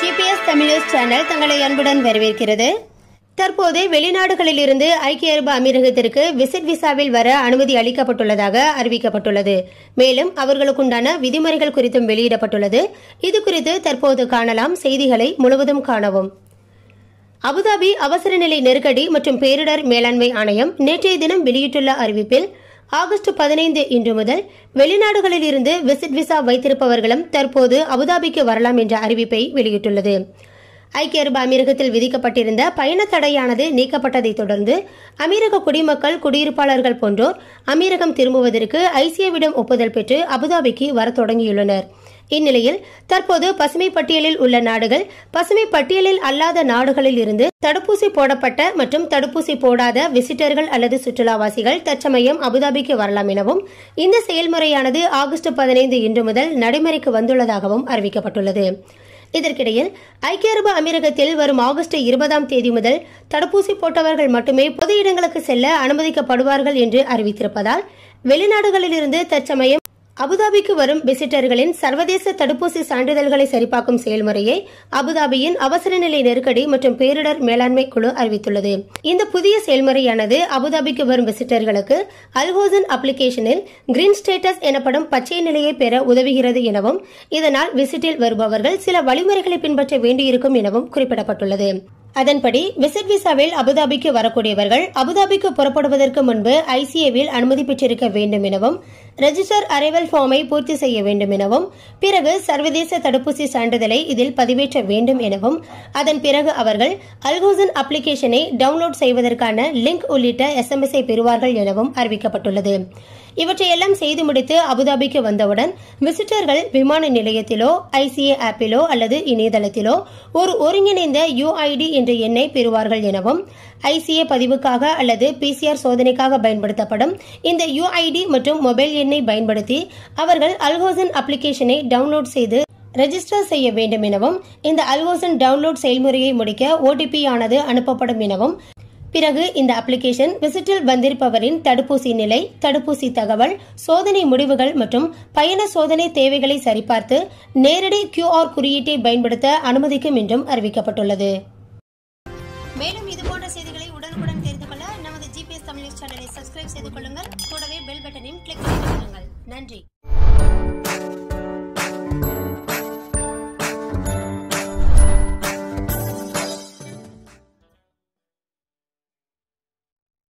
GPS Tamil news channel தங்களை அன்புடன் வரவேற்கிறது தற்போது வெளிநாடுகளில் இருந்து ஐக்கிய அரபு அமீரகத்திற்கு விசிட் விசாவில் வர அனுமதி அளிக்கப்பட்டுள்ளதாக அறிவிக்கப்பட்டுள்ளது மேலும் அவர்களுக்குண்டான விதிமுறைகள் குறித்தும் வெளியிடப்பட்டுள்ளது இது குறித்து தற்போது காணலாம் செய்திகளை முழுவதும் காணவும் அபுதாபி அவசர நிலை நெருக்கடி மற்றும் பேரிடர் மேலாண்மை ஆணையம் நேற்றைய தினம் வெளியிட்டுள்ள அறிவிப்பில் ஆகஸ்ட் பதினைந்து இன்று முதல் வெளிநாடுகளில் இருந்து விசிட் விசா வைத்திருப்பவர்களும் தற்போது அபுதாபிக்கு வரலாம் என்ற அறிவிப்பை வெளியிட்டுள்ளது ஐக்கிய அரபு அமீரகத்தில் விதிக்கப்பட்டிருந்த பயண தடையானது நீக்கப்பட்டதை தொடர்ந்து அமீரக குடிமக்கள் குடியிருப்பாளர்கள் போன்றோர் அமீரகம் திரும்புவதற்கு ஐசியவிடம் ஒப்புதல் பெற்று அபுதாபிக்கு வர தொடங்கியுள்ளனர் இந்நிலையில் தற்போது பசுமை பட்டியலில் உள்ள நாடுகள் பசுமை பட்டியலில் அல்லாத நாடுகளில் இருந்து தடுப்பூசி போடப்பட்ட மற்றும் தடுப்பூசி போடாத விசிட்டர்கள் அல்லது சுற்றுலாவாசிகள் தற்சமயம் அபுதாபிக்கு வரலாம் எனவும் இந்த செயல்முறையானது ஆகஸ்ட் பதினைந்து இன்று முதல் நடைமுறைக்கு வந்துள்ளதாகவும் அறிவிக்கப்பட்டுள்ளது இதற்கிடையில் ஐக்கிய அரபு அமீரகத்தில் வரும் ஆகஸ்ட் இருபதாம் தேதி முதல் தடுப்பூசி போட்டவர்கள் மட்டுமே பொது இடங்களுக்கு செல்ல அனுமதிக்கப்படுவார்கள் என்று அறிவித்திருப்பதால் வெளிநாடுகளிலிருந்து தற்சமயம் அபுதாபிக்கு வரும் விசிட்டர்களின் சர்வதேச தடுப்பூசி சான்றிதழ்களை சரிபார்க்கும் செயல்முறையை அபுதாபியின் அவசர நிலை நெருக்கடி மற்றும் பேரிடர் மேலாண்மை குழு அறிவித்துள்ளது இந்த புதிய செயல்முறையானது அபுதாபிக்கு வரும் விசிட்டர்களுக்கு அல்ஹோசன் அப்ளிகேஷனில் கிரீன் ஸ்டேட்டஸ் எனப்படும் பச்சை நிலையை பெற உதவுகிறது எனவும் இதனால் விசிட்டில் வருபவர்கள் சில வழிமுறைகளை பின்பற்ற வேண்டியிருக்கும் எனவும் குறிப்பிடப்பட்டுள்ளது அதன்படி விசிட் விசாவில் அபுதாபிக்கு வரக்கூடியவர்கள் அபுதாபிக்கு புறப்படுவதற்கு முன்பு ஐசிஏவில் அனுமதி பெற்றிருக்க வேண்டும் எனவும் ரெஜிஸ்டர் அரைவல் ஃபார்மை பூர்த்தி செய்ய வேண்டும் எனவும் பிறகு சர்வதேச தடுப்பூசி சான்றிதழை இதில் பதிவேற்ற வேண்டும் எனவும் அதன் பிறகு அவர்கள் அல்கோசன் அப்ளிகேஷனை டவுன்லோட் செய்வதற்கான லிங்க் உள்ளிட்ட எஸ்எம்எஸ்ஐ பெறுவார்கள் எனவும் அறிவிக்கப்பட்டுள்ளது இவற்றையெல்லாம் செய்து முடித்து அபுதாபிக்கு வந்தவுடன் விசிட்டர்கள் விமான நிலையத்திலோ ஐசிஏ ஆப்பிலோ அல்லது இணையதளத்திலோ ஒரு ஒருங்கிணைந்த யுஐடி என்ற எண்ணை பெறுவார்கள் எனவும் ஐசிஏ பதிவுக்காக அல்லது பிசிஆர் சோதனைக்காக பயன்படுத்தப்படும் இந்த யுஐடி மற்றும் மொபைல் எண்ணை பயன்படுத்தி அவர்கள் அல்கோசன் அப்ளிகேஷனை டவுன்லோட் செய்து ரெஜிஸ்டர் செய்ய வேண்டும் எனவும் இந்த அல்கோசன் டவுன்லோட் செயல்முறையை முடிக்க ஓடிபி ஆனது அனுப்பப்படும் எனவும் பிறகு இந்த அப்ளிகேஷன் விசிட்டில் வந்திருப்பவரின் தடுப்பூசி நிலை தடுப்பூசி தகவல் சோதனை முடிவுகள் மற்றும் பயண சோதனை தேவைகளை சரிபார்த்து நேரடி கியூஆர் குறியீட்டை பயன்படுத்த அனுமதிக்கும் என்றும் அறிவிக்கப்பட்டுள்ளது மேலும் இதுபோன்ற செய்திகளை உடனுக்குடன் தெரிந்து கொள்ள நமது ஜிபிஎஸ் தமிழ் சேனலை சப்ஸ்கிரைப் செய்து கொள்ளுங்கள் கூடவே பெல் பட்டனையும் கிளிக் செய்து கொள்ளுங்கள் நன்றி